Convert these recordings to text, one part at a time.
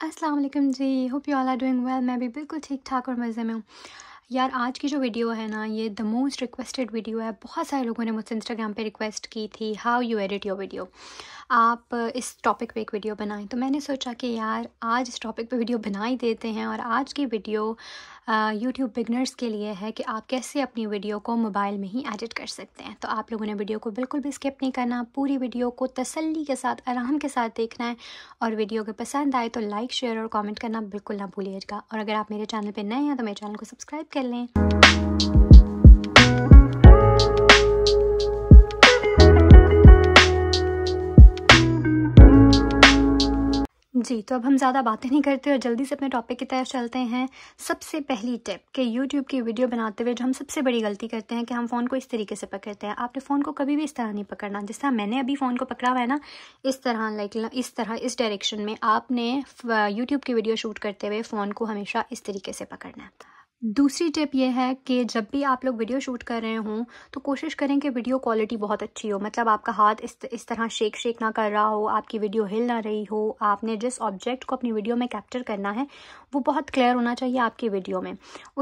असलम जी hope you all are doing well मैं भी बिल्कुल ठीक ठाक और मज़े में हूँ यार आज की जो वीडियो है ना ये द मोस्ट रिक्वेस्टेड वीडियो है बहुत सारे लोगों ने मुझसे इंस्टाग्राम पे रिक्वेस्ट की थी how you edit your video आप इस टॉपिक पे एक वीडियो बनाएं तो मैंने सोचा कि यार आज इस टॉपिक पे वीडियो बना ही देते हैं और आज की वीडियो यूट्यूब बिगनर्स के लिए है कि आप कैसे अपनी वीडियो को मोबाइल में ही एडिट कर सकते हैं तो आप लोगों ने वीडियो को बिल्कुल भी स्किप नहीं करना पूरी वीडियो को तसल्ली के साथ आराम के साथ देखना है और वीडियो अगर पसंद आए तो लाइक शेयर और कॉमेंट करना बिल्कुल ना भूलिएगा और अगर आप मेरे चैनल पर नए हैं तो मेरे चैनल को सब्सक्राइब कर लें जी तो अब हम ज़्यादा बातें नहीं करते और जल्दी से अपने टॉपिक की तरफ चलते हैं सबसे पहली टिप कि यूट्यूब की वीडियो बनाते हुए जो हम सबसे बड़ी गलती करते हैं कि हम फ़ोन को इस तरीके से पकड़ते हैं आपने फ़ोन को कभी भी इस तरह नहीं पकड़ना जिस तरह मैंने अभी फ़ोन को पकड़ा हुआ है ना इस तरह लाइक इस तरह इस डायरेक्शन में आपने यूट्यूब की वीडियो शूट करते हुए फ़ोन को हमेशा इस तरीके से पकड़ना है दूसरी टिप ये है कि जब भी आप लोग वीडियो शूट कर रहे हों तो कोशिश करें कि वीडियो क्वालिटी बहुत अच्छी हो मतलब आपका हाथ इस इस तरह शेक शेक ना कर रहा हो आपकी वीडियो हिल ना रही हो आपने जिस ऑब्जेक्ट को अपनी वीडियो में कैप्चर करना है वो बहुत क्लियर होना चाहिए आपकी वीडियो में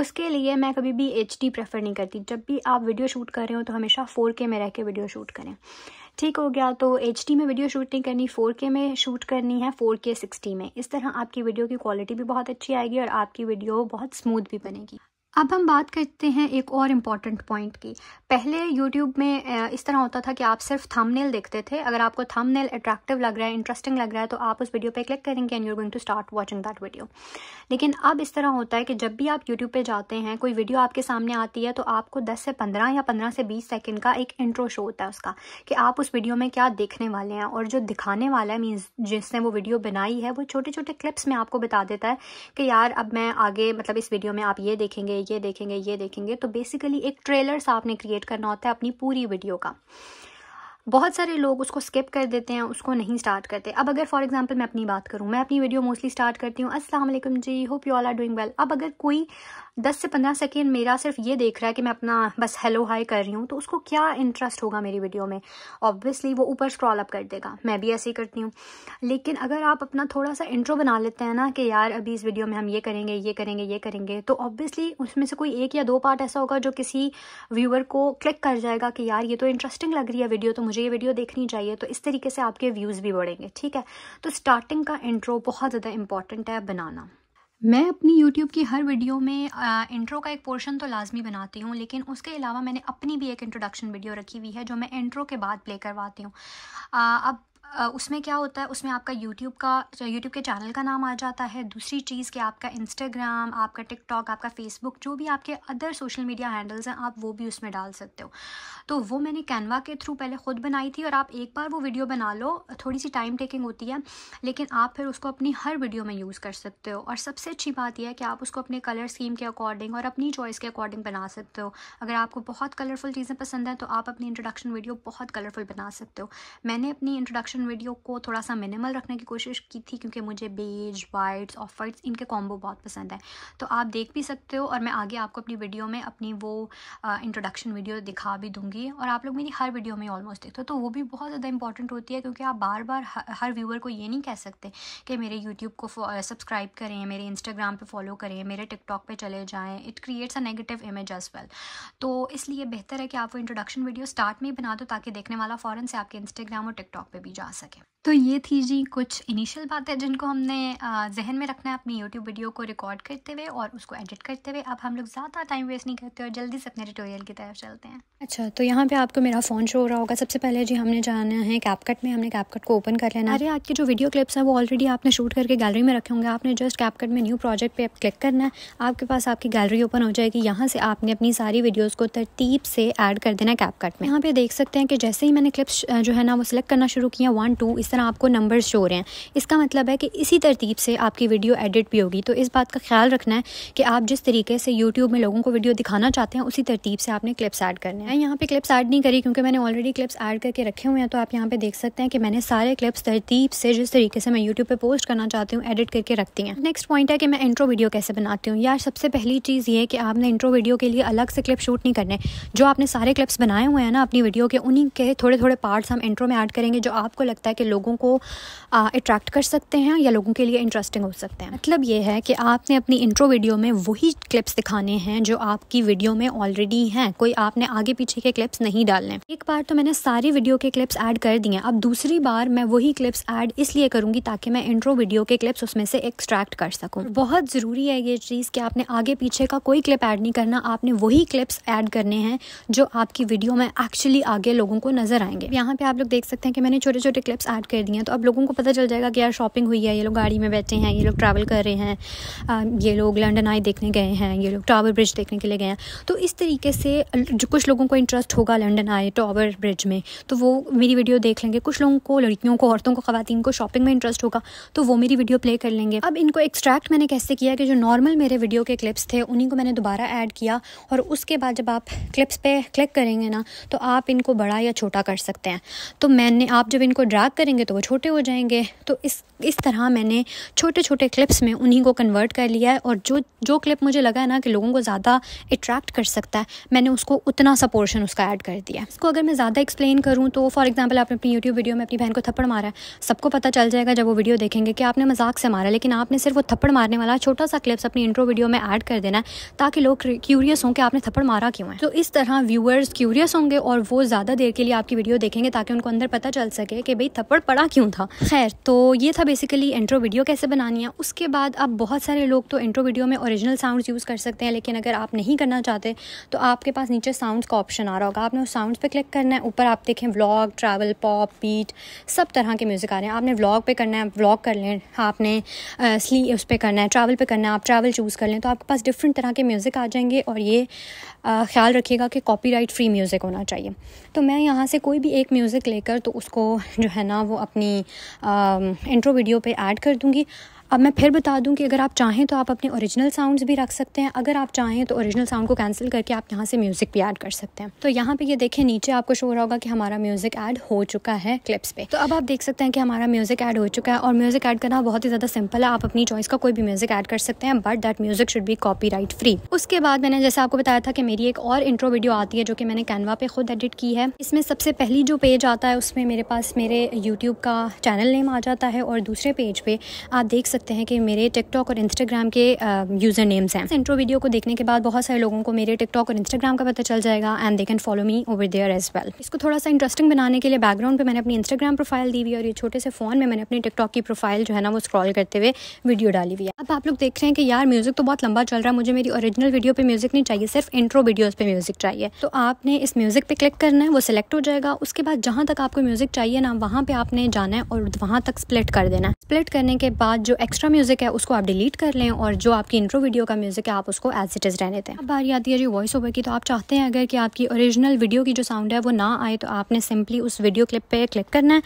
उसके लिए मैं कभी भी एच डी प्रेफर नहीं करती जब भी आप वीडियो शूट कर रहे हो तो हमेशा फोर के में रह के वीडियो शूट करें ठीक हो गया तो एच में वीडियो शूट नहीं करनी फोर में शूट करनी है फोर के में इस तरह आपकी वीडियो की क्वालिटी भी बहुत अच्छी आएगी और आपकी वीडियो बहुत स्मूथ भी बनेगी अब हम बात करते हैं एक और इम्पॉर्टेंट पॉइंट की पहले यूट्यूब में इस तरह होता था कि आप सिर्फ थंबनेल देखते थे अगर आपको थंबनेल अट्रैक्टिव लग रहा है इंटरेस्टिंग लग रहा है तो आप उस वीडियो पे क्लिक करेंगे and you're going to start watching that video लेकिन अब इस तरह होता है कि जब भी आप यूट्यूब पर जाते हैं कोई वीडियो आपके सामने आती है तो आपको दस से पंद्रह या पंद्रह से बीस सेकेंड का एक इंट्रो शो होता है उसका कि आप उस वीडियो में क्या देखने वाले हैं और जो दिखाने वाला है मीन्स जिसने वो वीडियो बनाई है वो छोटे छोटे क्लिप्स में आपको बता देता है कि यार अब मैं आगे मतलब इस वीडियो में आप ये देखेंगे ये देखेंगे ये देखेंगे तो बेसिकली एक ट्रेलर सा आपने क्रिएट करना होता है अपनी पूरी वीडियो का बहुत सारे लोग उसको स्किप कर देते हैं उसको नहीं स्टार्ट करते अब अगर फॉर एग्जांपल मैं अपनी बात करूं मैं अपनी वीडियो मोस्टली स्टार्ट करती हूं अस्सलाम वालेकुम जी hope you all are doing well अब अगर कोई दस से पंद्रह सेकेंड मेरा सिर्फ ये देख रहा है कि मैं अपना बस हेलो हाई कर रही हूँ तो उसको क्या इंटरेस्ट होगा मेरी वीडियो में ऑब्वियसली वो ऊपर स्क्रॉल अप कर देगा मैं भी ऐसे ही करती हूँ लेकिन अगर आप अपना थोड़ा सा इंट्रो बना लेते हैं ना कि यार अभी इस वीडियो में हम ये करेंगे ये करेंगे ये करेंगे तो ऑब्वियसली उसमें से कोई एक या दो पार्ट ऐसा होगा जो किसी व्यूअर को क्लिक कर जाएगा कि यार ये तो इंटरेस्टिंग लग रही है वीडियो तो मुझे ये वीडियो देखनी चाहिए तो इस तरीके से आपके व्यूज़ भी बढ़ेंगे ठीक है तो स्टार्टिंग का इंट्रो बहुत ज़्यादा इंपॉर्टेंट है बनाना मैं अपनी YouTube की हर वीडियो में आ, इंट्रो का एक पोर्शन तो लाजमी बनाती हूँ लेकिन उसके अलावा मैंने अपनी भी एक इंट्रोडक्शन वीडियो रखी हुई है जो मैं इंट्रो के बाद प्ले करवाती हूँ अब उसमें क्या होता है उसमें आपका यूट्यूब का यूट्यूब के चैनल का नाम आ जाता है दूसरी चीज़ कि आपका इंस्टाग्राम आपका टिकटॉक आपका फेसबुक जो भी आपके अदर सोशल मीडिया हैंडल्स हैं आप वो भी उसमें डाल सकते हो तो वो मैंने कैनवा के थ्रू पहले ख़ुद बनाई थी और आप एक बार वो वीडियो बना लो थोड़ी सी टाइम टेकिंग होती है लेकिन आप फिर उसको अपनी हर वीडियो में यूज़ कर सकते हो और सबसे अच्छी बात यह है कि आप उसको अपने कलर स्कीम के अकॉर्डिंग और अपनी चॉइस के अकॉर्डिंग बना सकते हो अगर आपको बहुत कलरफुल चीज़ें पसंद हैं तो आप अपनी इंट्रोडक्शन वीडियो बहुत कलरफुल बना सकते हो मैंने अपनी इंट्रोडक्शन एक्शन वीडियो को थोड़ा सा मिनिमल रखने की कोशिश की थी क्योंकि मुझे बेज वाइट्स ऑफ वाइट्स इनके कॉम्बो बहुत पसंद है तो आप देख भी सकते हो और मैं आगे आपको अपनी वीडियो में अपनी वो इंट्रोडक्शन वीडियो दिखा भी दूंगी और आप लोग मेरी हर वीडियो में ऑलमोस्ट देखते हो तो वो भी बहुत ज़्यादा इंपॉर्टेंट होती है क्योंकि आप बार बार हर व्यूअर को ये नहीं कह सकते कि मेरे यूट्यूब को सब्सक्राइब करें मेरे इंस्टाग्राम पर फॉलो करें मेरे टिकटॉक पर चले जाएँ it creates a negative image as well तो इसलिए बेहतर है कि आप वो इंट्रोडक्शन वीडियो स्टार्ट में ही बना दो ताकि देखने वाला फ़ौरन से आपके इंस्टाग्राम और टिकटॉक पर भी जा आ सके तो ये थी जी कुछ इनिशियल बातें जिनको हमने जहन में रखना है अपनी यूट्यूब वीडियो को रिकॉर्ड करते हुए और उसको एडिट करते हुए अब हम लोग ज़्यादा टाइम वेस्ट नहीं करते और जल्दी से अपने ट्यूटोरियल की तरफ चलते हैं अच्छा तो यहाँ पे आपको मेरा फ़ोन शो हो रहा होगा सबसे पहले जी हमने जाना है कैपकट में हमने कैपकट को ओपन कर लेना अरे आपके जो वीडियो क्लिप्स हैं वो ऑलरेडी आपने शूट करके गैलरी में रखे होंगे आपने जस्ट कैपकट में न्यू प्रोजेक्ट पर क्लिक करना है आपके पास आपकी गैलरी ओपन हो जाएगी यहाँ से आपने अपनी सारी वीडियोज़ को तरतीब से ऐड कर देना है कैपकट में यहाँ पे देख सकते हैं कि जैसे ही मैंने क्लिप्स जो है ना वो सिलेक्ट करना शुरू किया वन टू इस तरह आपको नंबर शो रहे हैं इसका मतलब है कि इसी तरतीब से आपकी वीडियो एडिट भी होगी तो इस बात का ख्याल रखना है कि आप जिस तरीके से यूट्यूब में लोगों को वीडियो दिखाना चाहते हैं उसी तरतीब से आपने क्लिप्स ऐड करने हैं यहाँ पर क्लिप्स ऐड नहीं करी क्योंकि मैंने ऑलरेडी क्लिप्स ऐड करके रखे हुए हैं तो आप यहाँ पर देख सकते हैं कि मैंने सारे क्लिप्स तरतीब से जिस तरीके से मैं यूट्यूब पर पोस्ट करना चाहती हूँ एडिट करके रखती हैं नेक्स्ट पॉइंट है कि मैं इंट्रो वीडियो कैसे बनाती हूँ यार सबसे पहली चीज़ ये कि आपने इंट्रो वीडियो के लिए अलग से क्लिप शूट नहीं करने जो आपने सारे क्लिप्स बनाए हुए हैं ना अपनी वीडियो के उन्हीं के थोड़े थोड़े पार्ट्स हम इंट्रो में ऐड करेंगे जो आपको लगता है कि लोगों लोगों को अट्रैक्ट कर सकते हैं या लोगों के लिए इंटरेस्टिंग हो सकते हैं मतलब ये है कि आपने अपनी इंट्रो वीडियो में वही क्लिप्स दिखाने हैं जो आपकी वीडियो में ऑलरेडी हैं कोई आपने आगे पीछे के क्लिप्स नहीं डालने एक बार तो मैंने सारी वीडियो के क्लिप्स ऐड कर दिए अब दूसरी बार मैं वही क्लिप्स ऐड इसलिए करूँगी ताकि मैं इंट्रो वीडियो के क्लिप्स उसमें से एक्सट्रैक्ट कर सकूँ बहुत ज़रूरी है ये चीज़ कि आपने आगे पीछे का कोई क्लिप ऐड नहीं करना आपने वही क्लिप्स ऐड करने हैं जो आपकी वीडियो में एक्चुअली आगे लोगों को नज़र आएंगे यहाँ पे आप लोग देख सकते हैं कि मैंने छोटे छोटे क्लिप्स ऐड कर कर दिया तो अब लोगों को पता चल जाएगा कि यार शॉपिंग हुई है ये लोग गाड़ी में बैठे हैं ये लोग ट्रैवल कर रहे हैं ये लोग लंडन आई देखने गए हैं ये लोग टावर ब्रिज देखने के लिए गए हैं तो इस तरीके से जो कुछ लोगों को इंटरेस्ट होगा लंडन आए टावर ब्रिज में तो वो मेरी वीडियो देख लेंगे कुछ लोगों को लड़कियों को औरतों को खातन को शॉपिंग में इंटरेस्ट होगा तो वो मेरी वीडियो प्ले कर लेंगे अब इनको एक्सट्रैक्ट मैंने कैसे किया कि जो नॉर्मल मेरे वीडियो के क्लिप्स थे उन्हीं को मैंने दोबारा ऐड किया और उसके बाद जब आप क्लिप्स पे क्लिक करेंगे ना तो आप इनको बड़ा या छोटा कर सकते हैं तो मैंने आप जब इनको ड्रैग करेंगे बढ़ेंगे तो वो छोटे हो जाएंगे तो इस इस तरह मैंने छोटे छोटे क्लिप्स में उन्हीं को कन्वर्ट कर लिया है और जो जो क्लिप मुझे लगा है ना कि लोगों को ज़्यादा अट्रैक्ट कर सकता है मैंने उसको उतना सा पोर्शन उसका ऐड कर दिया इसको अगर मैं ज़्यादा एक्सप्लेन करूँ तो फॉर एग्जाम्पल आपने अपनी यूट्यूब वीडियो में अपनी बहन को थप्पड़ मारा है सबको पता चल जाएगा जब वो वीडियो देखेंगे कि आपने मजाक से मारा लेकिन आपने सिर्फ वो थप्पड़ मारने वाला छोटा सा क्लिप्स अपनी इंट्रो वीडियो में ऐड कर देना है ताकि लोग क्यूरियस हों कि आपने थप्पड़ मारा क्यों है तो इस तरह व्यूअर्स क्यूरियस होंगे और वो ज़्यादा देर के लिए आपकी वीडियो देखेंगे ताकि उनको अंदर पता चल सके कि भाई थप्पड़ पढ़ा क्यों था खैर तो ये था बेसिकली इंट्रो वीडियो कैसे बनानी है उसके बाद अब बहुत सारे लोग तो इंट्रो वीडियो में ओरिजिनल साउंड्स यूज़ कर सकते हैं लेकिन अगर आप नहीं करना चाहते तो आपके पास नीचे साउंड्स का ऑप्शन आ रहा होगा आपने उस साउंड्स पे क्लिक करना है ऊपर आप देखें व्लॉग ट्रैवल पॉप बीट सब तरह के म्यूज़िक आ रहे हैं आपने व्लॉग पर करना है व्लॉग कर लें आपने स्ली उस पर करना है ट्रैवल पर करना है आप ट्रैवल चूज़ कर लें तो आपके पास डिफरेंट तरह के म्यूज़िक आ जाएंगे और ये ख्याल रखिएगा कि कॉपीराइट फ्री म्यूज़िक होना चाहिए तो मैं यहाँ से कोई भी एक म्यूज़िक लेकर तो उसको जो है ना वो अपनी इंट्रो वीडियो पे ऐड कर दूँगी अब मैं फिर बता दूं कि अगर आप चाहें तो आप अपने ओरिजिनल साउंड्स भी रख सकते हैं अगर आप चाहें तो ओरिजिनल साउंड को कैंसिल करके आप यहाँ से म्यूज़िक भी ऐड कर सकते हैं तो यहाँ पे ये देखें नीचे आपको शो रहा होगा कि हमारा म्यूज़िक ऐड हो चुका है क्लिप्स पे तो अब आप देख सकते हैं कि हमारा म्यूज़िक ऐड हो चुका है और म्यूज़िक ऐड करना बहुत ही ज़्यादा सिंपल है आप अपनी चॉइस का कोई भी म्यूज़िक ऐड कर सकते हैं but that music should be copy free उसके बाद मैंने जैसे आपको बताया था कि मेरी एक और इंट्रो वीडियो आती है जो कि मैंने कैनवा पे खुद एडिट की है इसमें सबसे पहली जो पेज आता है उसमें मेरे पास मेरे यूट्यूब का चैनल नेम आ जाता है और दूसरे पेज पर आप देख सकते सकते हैं कि मेरे टिकटॉक और इंस्टाग्राम के यूज़र नेम्स हैं इंट्रो वीडियो को देखने के बाद बहुत सारे लोगों को मेरे टिकटॉक और इंस्टाग्राम का पता चल जाएगा and they can follow me over there as well इसको थोड़ा सा इंटरेस्टिंग बनाने के लिए बैकग्राउंड पर मैंने अपनी इंस्टाग्राम प्रोफाइल दी हुई और ये छोटे से फ़ोन में मैंने अपनी टिकटॉक की प्रोफाइल जो है ना वो स्क्रॉल करते हुए वीडियो डाली हुई है अब आप लोग देख रहे हैं कि यार म्यूज़िक तो बहुत लंबा चल रहा है मुझे मेरी ओरिजिनल वीडियो पे म्यूज़िक नहीं चाहिए सिर्फ इंट्रो वीडियोज पे म्यूज़िक चाहिए तो आपने इस म्यूज़िक पे क्लिक करना है वो सिलेक्ट हो जाएगा उसके बाद जहाँ तक आपको म्यूज़िक चाहिए ना वहाँ पे आपने जाना है और वहां तक स्प्लिट कर देना है स्प्लिट करने के बाद जो एक्स्ट्रा म्यूज़िक है उसको आप डिलीट कर लें और जो आपकी इंट्रो वीडियो का म्यूज़िक है आप उसको एज इट इज़ रहने दें अब बारी आती है जी वॉइस ओवर की तो आप चाहते हैं अगर कि आपकी ओरिजिनल वीडियो की जो साउंड है वो ना आए तो आपने सिंपली उस वीडियो क्लिप पर क्लिक करना है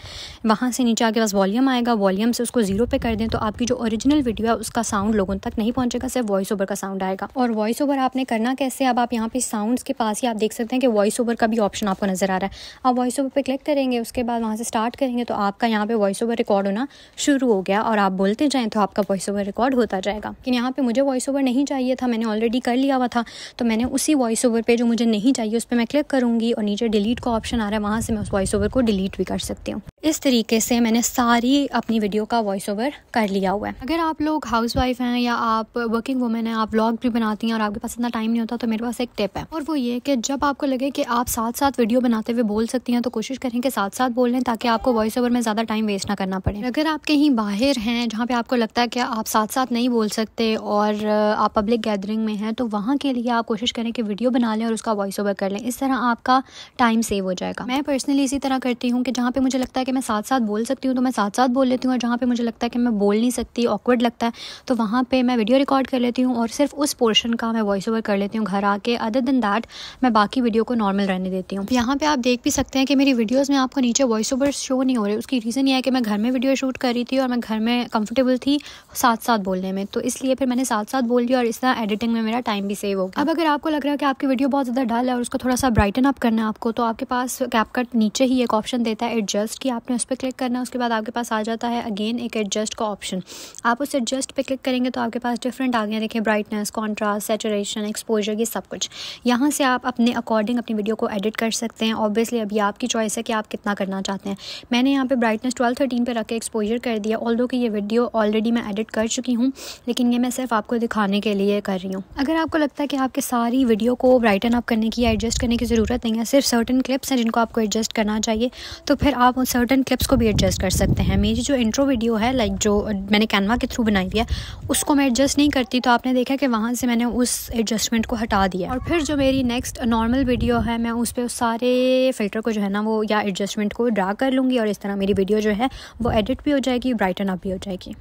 वहाँ से नीचे आगे बस वॉल्यूम आएगा वॉल्यूम से उसको जीरो पे कर दें तो आपकी जो ओरिजिनल वीडियो है उसका साउंड लोगों तक नहीं पहुँचेगा सिर्फ वॉइस ओवर का साउंड आएगा और वॉइस ओवर आपने करना कैसे अब आप यहाँ पे साउंडस के पास ही आप देख सकते हैं कि वॉइस ओवर का भी ऑप्शन आपको नज़र आ रहा है आप वॉइस ओवर पर क्लिक करेंगे उसके बाद वहाँ से स्टार्ट करेंगे तो आपका यहाँ पर वॉइस ओवर रिकॉर्ड होना शुरू हो गया और आप बोलते जाए तो आपका वॉइस ओवर रिकॉर्ड होता जाएगा लेकिन यहाँ पे मुझे वॉइस ओवर नहीं चाहिए था मैंने ऑलरेडी कर लिया हुआ था तो मैंने उसी वॉइस ओवर पर जो मुझे नहीं चाहिए उस पर मैं क्लिक करूँगी और नीचे डिलीट का ऑप्शन आ रहा है वहाँ से मैं उस वॉइस ओवर को डिलीट भी कर सकती हूँ इस तरीके से मैंने सारी अपनी वीडियो का वॉइस ओवर कर लिया हुआ है अगर आप लोग हाउस वाइफ हैं या आप वर्किंग वुमेन हैं आप व्लॉग भी बनाती हैं और आपके पास इतना टाइम नहीं होता तो मेरे पास एक टिप है और वो ये कि जब आपको लगे कि आप साथ साथ वीडियो बनाते हुए बोल सकती हैं तो कोशिश करें कि साथ साथ बोल लें ताकि आपको वॉइस ओवर में ज़्यादा टाइम वेस्ट ना करना पड़े अगर आप कहीं बाहर हैं जहाँ पर आपको लगता है कि आप साथ साथ नहीं बोल सकते और आप पब्लिक गैदरिंग में हैं तो वहाँ के लिए आप कोशिश करें कि वीडियो बना लें और उसका वॉइस ओवर कर लें इस तरह आपका टाइम सेव हो जाएगा मैं पर्सनली इसी तरह करती हूँ कि जहाँ पर मुझे लगता है कि मैं साथ साथ बोल सकती हूँ तो मैं साथ साथ बोल लेती हूँ और जहाँ पर मुझे लगता है कि मैं बोल नहीं सकती ऑकवर्ड लगता है तो वहाँ पे मैं वीडियो रिकॉर्ड कर लेती हूँ और सिर्फ उस पोर्शन का मैं वॉइस ओवर कर लेती हूँ घर आके अदर देन दैट मैं बाकी वीडियो को नॉर्मल रहने देती हूँ यहाँ पर आप देख भी सकते हैं कि मेरी वीडियोज़ में आपको नीचे वॉइस ओवर शो नहीं हो रहे उसकी रीज़न ये है कि मैं घर में वीडियो शूट कर रही थी और मैं घर में कंफर्टेबल थी साथ साथ बोलने में तो इसलिए फिर मैंने साथ साथ बोल दिया और इस तरह एडिटिंग में मेरा टाइम भी सेव हो अब अगर आपको लग रहा है कि आपकी वीडियो बहुत ज़्यादा डल है और उसको थोड़ा सा ब्राइटन अप करना है आपको तो आपके पास कैप कट नीचे ही एक ऑप्शन देता है एडजस्ट कि आप आपने उस पर क्लिक करना है उसके बाद आपके पास आ जाता है अगेन एक एडजस्ट का ऑप्शन आप उस एडजस्ट पे क्लिक करेंगे तो आपके पास डिफरेंट आ गया देखें ब्राइटनेस कॉन्ट्रास्ट सेचुरेशन एक्सपोजर ये सब कुछ यहाँ से आप अपने अकॉर्डिंग अपनी वीडियो को एडिट कर सकते हैं ऑब्वियसली अभी आपकी चॉइस है कि आप कितना करना चाहते हैं मैंने यहाँ पर ब्राइटनेस ट्वेल्व थर्टीन पर रख एक्सपोजर कर दिया ऑल कि ये वीडियो ऑलरेडी मैं एडिट कर चुकी हूँ लेकिन ये मैं सिर्फ आपको दिखाने के लिए कर रही हूँ अगर आपको लगता है कि आपके सारी वीडियो को ब्राइटन अप करने की या एडजस्ट करने की ज़रूरत नहीं है सिर्फ सर्टन क्लिप्स हैं जिनको आपको एडजस्ट करना चाहिए तो फिर आप उन सर्टन बटन क्लिप्स को भी एडजस्ट कर सकते हैं मेरी जो इंट्रो वीडियो है लाइक जो मैंने कैनवा के थ्रू बनाई है उसको मैं एडजस्ट नहीं करती तो आपने देखा कि वहाँ से मैंने उस एडजस्टमेंट को हटा दिया और फिर जो मेरी नेक्स्ट नॉर्मल वीडियो है मैं उस पर उस सारे फ़िल्टर को जो है ना वो या एडजस्टमेंट को ड्रा कर लूँगी और इस तरह मेरी वीडियो जो है वो एडिट भी हो जाएगी ब्राइटन अप भी हो जाएगी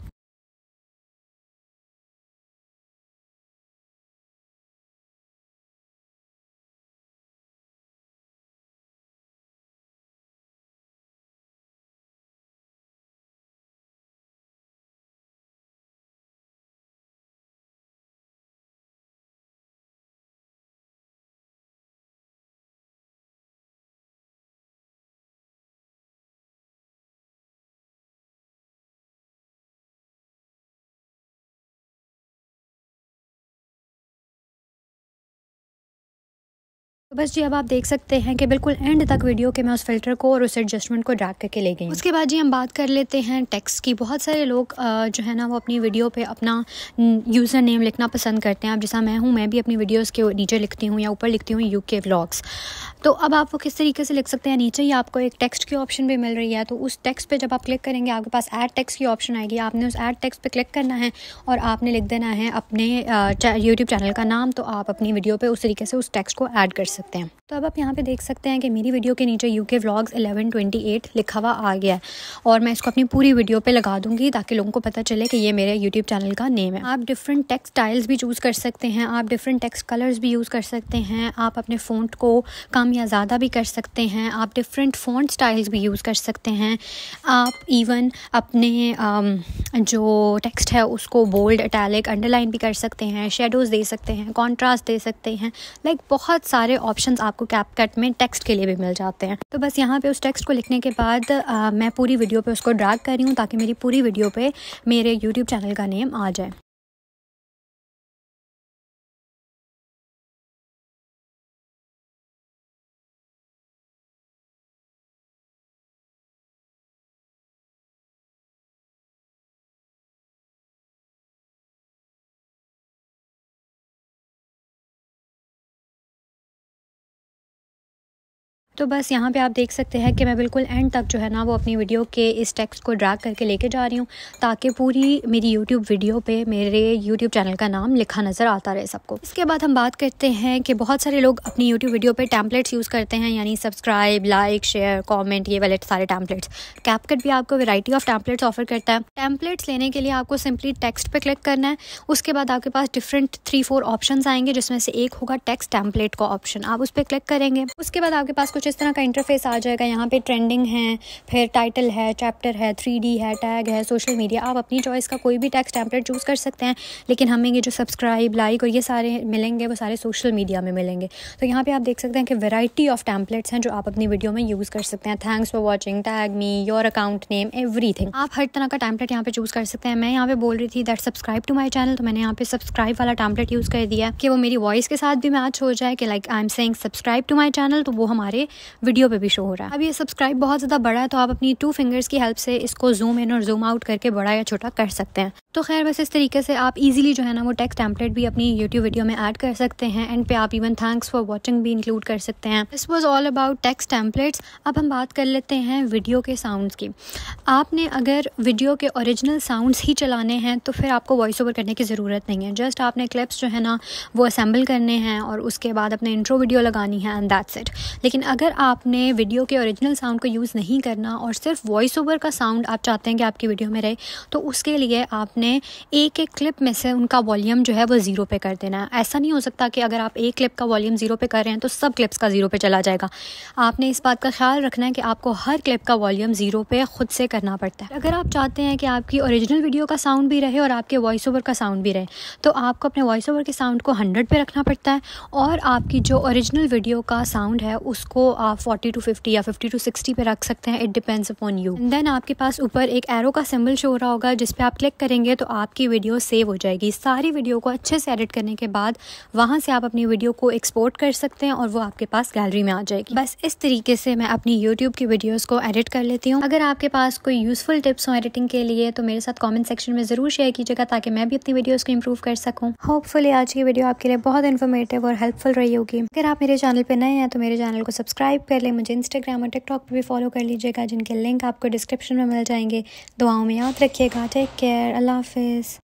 तो बस जी अब आप देख सकते हैं कि बिल्कुल एंड तक वीडियो के मैं उस फिल्टर को और उस एडजस्टमेंट को ड्रैग करके ले गई उसके बाद जी हम बात कर लेते हैं टेक्स की बहुत सारे लोग जो है ना वो अपनी वीडियो पे अपना यूज़र नेम लिखना पसंद करते हैं अब जैसा मैं हूँ मैं भी अपनी वीडियोज़ के नीचे लिखती हूँ या ऊपर लिखती हूँ यू के व्लॉग्स तो अब आप वो किस तरीके से लिख सकते हैं नीचे ही आपको एक टेक्स्ट की ऑप्शन भी मिल रही है तो उस टेक्स्ट पे जब आप क्लिक करेंगे आपके पास ऐड टेक्स्ट की ऑप्शन आएगी आपने उस ऐड टेक्स्ट पे क्लिक करना है और आपने लिख देना है अपने यूट्यूब चैनल का नाम तो आप अपनी वीडियो पे उस तरीके से उस टेक्स्ट को ऐड कर सकते até. तो अब आप यहाँ पे देख सकते हैं कि मेरी वीडियो के नीचे यू के व्लॉग्स एलेवन ट्वेंटी एट लिखा हुआ आ गया है और मैं इसको अपनी पूरी वीडियो पे लगा दूँगी ताकि लोगों को पता चले कि ये मेरे यूट्यूब चैनल का नेम है आप डिफरेंट टेक्स्ट टाइल्स भी चूज़ कर सकते हैं आप डिफरेंट टेक्स्ट कलर्स भी यूज़ कर सकते हैं आप अपने फ़ोन को कम या ज़्यादा भी कर सकते हैं आप डिफरेंट फ़ोन स्टाइल्स भी यूज़ कर सकते हैं आप इवन अपने um, जो टेक्स्ट है उसको बोल्ड अटैलिक अंडरलाइन भी कर सकते हैं शेडोज़ दे सकते हैं कॉन्ट्रास्ट दे सकते हैं लाइक बहुत सारे ऑप्शन आप आपको कैप कट में टेक्स्ट के लिए भी मिल जाते हैं तो बस यहाँ पे उस टेक्स्ट को लिखने के बाद आ, मैं पूरी वीडियो पे उसको ड्रैग कर रही हूँ ताकि मेरी पूरी वीडियो पे मेरे यूट्यूब चैनल का नेम आ जाए तो बस यहाँ पे आप देख सकते हैं कि मैं बिल्कुल एंड तक जो है ना वो अपनी वीडियो के इस टेक्स्ट को ड्रैग करके लेके जा रही हूँ ताकि पूरी मेरी यूट्यूब वीडियो पे मेरे यूट्यूब चैनल का नाम लिखा नज़र आता रहे सबको इसके बाद हम बात करते हैं कि बहुत सारे लोग अपनी यूट्यूब वीडियो पर टैम्पलेट्स यूज़ करते हैं यानी सब्सक्राइब लाइक शेयर कॉमेंट ये वाले सारे टैम्पलेट्स कैपकट भी आपको वेराइटी ऑफ टैम्पलेट्स ऑफर करता है टैम्पलेट्स लेने के लिए आपको सिंपली टेक्स्ट पर क्लिक करना है उसके बाद आपके पास डिफरेंट थ्री फोर ऑप्शन आएंगे जिसमें से एक होगा टेक्स्ट टैम्पलेट का ऑप्शन आप उस पर क्लिक करेंगे उसके बाद आपके पास कुछ इस तरह का इंटरफेस आ जाएगा यहाँ पे ट्रेंडिंग है फिर टाइटल है चैप्टर है थ्री है टैग है सोशल मीडिया आप अपनी चॉइस का कोई भी टैक्स टैम्पलेट चूज़ कर सकते हैं लेकिन हमें ये जो सब्सक्राइब लाइक और ये सारे मिलेंगे वो सारे सोशल मीडिया में मिलेंगे तो यहाँ पर आप देख सकते हैं कि वेराइटी ऑफ टैम्पलेट्स हैं जो आप अपनी वीडियो में यूज़ कर सकते हैं thanks for watching tag me your account name every आप हर तरह का टैम्पलेट यहाँ पर चूज़ कर सकते हैं मैं यहाँ पर बोल रही थी that subscribe to my channel तो मैंने यहाँ पे सब्सक्राइब वाला टैम्पलेट यूज़ कर दिया कि वो मेरी वॉइस के साथ भी मैच हो जाए कि like I am saying subscribe to my channel तो वो हमारे वीडियो पे भी शो हो रहा है अब ये सब्सक्राइब बहुत ज़्यादा बड़ा है तो आप अपनी टू फिंगर्स की हेल्प से इसको जूम इन और जूम आउट करके बड़ा या छोटा कर सकते हैं तो खैर बस इस तरीके से आप इजीली जो है ना वो टेक्स्ट टैम्पलेट भी अपनी यूट्यूब वीडियो में ऐड कर सकते हैं एंड पे आप इवन थैंक्स फॉर वॉचिंग भी इंक्लूड कर सकते हैं this was all about text templates अब हम बात कर लेते हैं वीडियो के साउंड की आपने अगर वीडियो के ओरिजिनल साउंडस ही चलाने हैं तो फिर आपको वॉइस ओवर करने की ज़रूरत नहीं है जस्ट आपने क्लिप्स जो है ना वो असेंबल करने हैं और उसके बाद अपने इंट्रो वीडियो लगानी है एंड दैट्स इट लेकिन अगर अगर आपने वीडियो के ओरिजिनल साउंड को यूज़ नहीं करना और सिर्फ वॉइस ओवर का साउंड आप चाहते हैं कि आपकी वीडियो में रहे तो उसके लिए आपने एक एक क्लिप में से उनका वॉल्यूम जो है वो ज़ीरो पे कर देना है ऐसा नहीं हो सकता कि अगर आप एक क्लिप का वॉल्यूम ज़ीरो पे कर रहे हैं तो सब क्लिप्स का ज़ीरो पे चला जाएगा आपने इस बात का ख्याल रखना है कि आपको हर क्लिप का वॉल्यूम ज़ीरो पे ख़ुद से करना पड़ता है अगर आप चाहते हैं कि आपकी ओरिजिनल वीडियो का साउंड भी रहे और आपके वॉइस ओवर का साउंड भी रहे तो आपको अपने वॉइस ओवर के साउंड को हंड्रेड पर रखना पड़ता है और आपकी जो ओरिजिनल वीडियो का साउंड है उसको आप फोर्टी टू फिफ्टी या फिफ्टी टू सिक्सटी पे रख सकते हैं it depends upon you then आपके पास ऊपर एक एरो का सिम्बल शो हो रहा होगा जिस पर आप क्लिक करेंगे तो आपकी वीडियो सेव हो जाएगी सारी वीडियो को अच्छे से एडिट करने के बाद वहाँ से आप अपनी वीडियो को एक्सपोर्ट कर सकते हैं और वो आपके पास गैलरी में आ जाएगी बस इस तरीके से मैं अपनी यूट्यूब की वीडियोज़ को एडिट कर लेती हूँ अगर आपके पास कोई यूज़फुल टिप्स हों एडिटिंग के लिए तो मेरे साथ कॉमेंट सेक्शन में ज़रूर शेयर कीजिएगा ताकि मैं भी अपनी वीडियोज़ को इम्प्रूव कर सकूँ होपफुली आज की वीडियो आपके लिए बहुत इन्फॉर्मेटिव और हेल्पफुल रही होगी अगर आप मेरे चैनल पर नए हैं तो मेरे चैनल को सब्सक्राइब सब्सक्राइब कर लें मुझे इंस्टाग्राम और टिकटॉक पर भी फॉलो कर लीजिएगा जिनके लिंक आपको डिस्क्रिप्शन में मिल जाएंगे दुआओं में याद रखिएगा टेक केयर अल्लाह हाफिज़